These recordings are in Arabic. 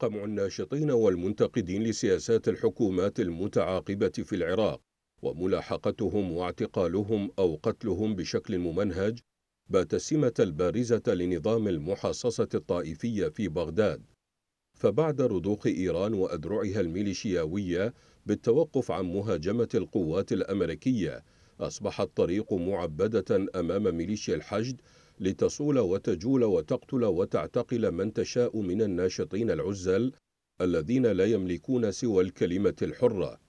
قمع الناشطين والمنتقدين لسياسات الحكومات المتعاقبة في العراق وملاحقتهم واعتقالهم أو قتلهم بشكل ممنهج بات السمة البارزة لنظام المحاصصة الطائفية في بغداد فبعد رضوخ إيران وأدرعها الميليشياوية بالتوقف عن مهاجمة القوات الأمريكية أصبح الطريق معبدة أمام ميليشيا الحشد لتصول وتجول وتقتل وتعتقل من تشاء من الناشطين العزل الذين لا يملكون سوى الكلمة الحرة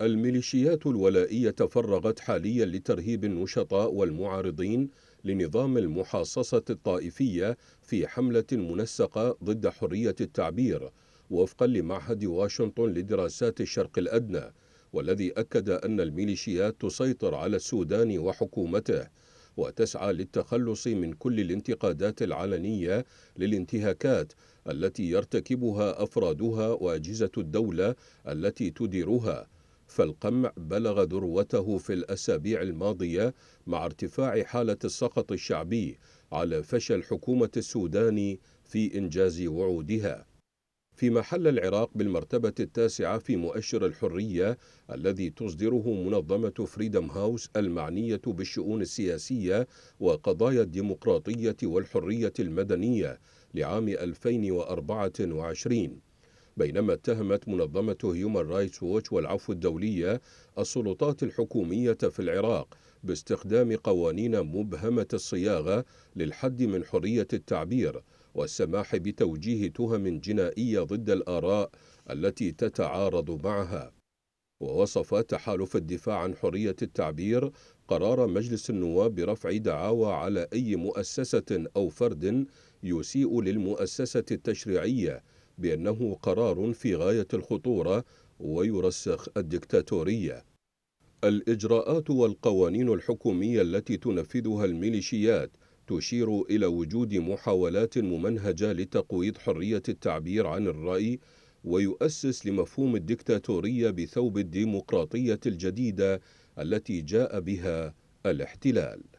الميليشيات الولائية تفرغت حاليا لترهيب النشطاء والمعارضين لنظام المحاصصة الطائفية في حملة منسقة ضد حرية التعبير وفقا لمعهد واشنطن لدراسات الشرق الأدنى والذي أكد أن الميليشيات تسيطر على السودان وحكومته وتسعى للتخلص من كل الانتقادات العلنية للانتهاكات التي يرتكبها أفرادها وأجهزة الدولة التي تديرها فالقمع بلغ ذروته في الأسابيع الماضية مع ارتفاع حالة السقط الشعبي على فشل حكومة السودان في إنجاز وعودها فيما حل العراق بالمرتبة التاسعة في مؤشر الحرية الذي تصدره منظمة فريدم هاوس المعنية بالشؤون السياسية وقضايا الديمقراطية والحرية المدنية لعام 2024 بينما اتهمت منظمة هيومن رايتس ووتش والعفو الدولية السلطات الحكومية في العراق باستخدام قوانين مبهمة الصياغة للحد من حرية التعبير والسماح بتوجيه تهم جنائية ضد الآراء التي تتعارض معها ووصف تحالف الدفاع عن حرية التعبير قرار مجلس النواب برفع دعاوى على أي مؤسسة أو فرد يسيء للمؤسسة التشريعية بأنه قرار في غاية الخطورة ويرسخ الدكتاتورية الإجراءات والقوانين الحكومية التي تنفذها الميليشيات تشير إلى وجود محاولات ممنهجة لتقويض حرية التعبير عن الرأي ويؤسس لمفهوم الدكتاتورية بثوب الديمقراطية الجديدة التي جاء بها الاحتلال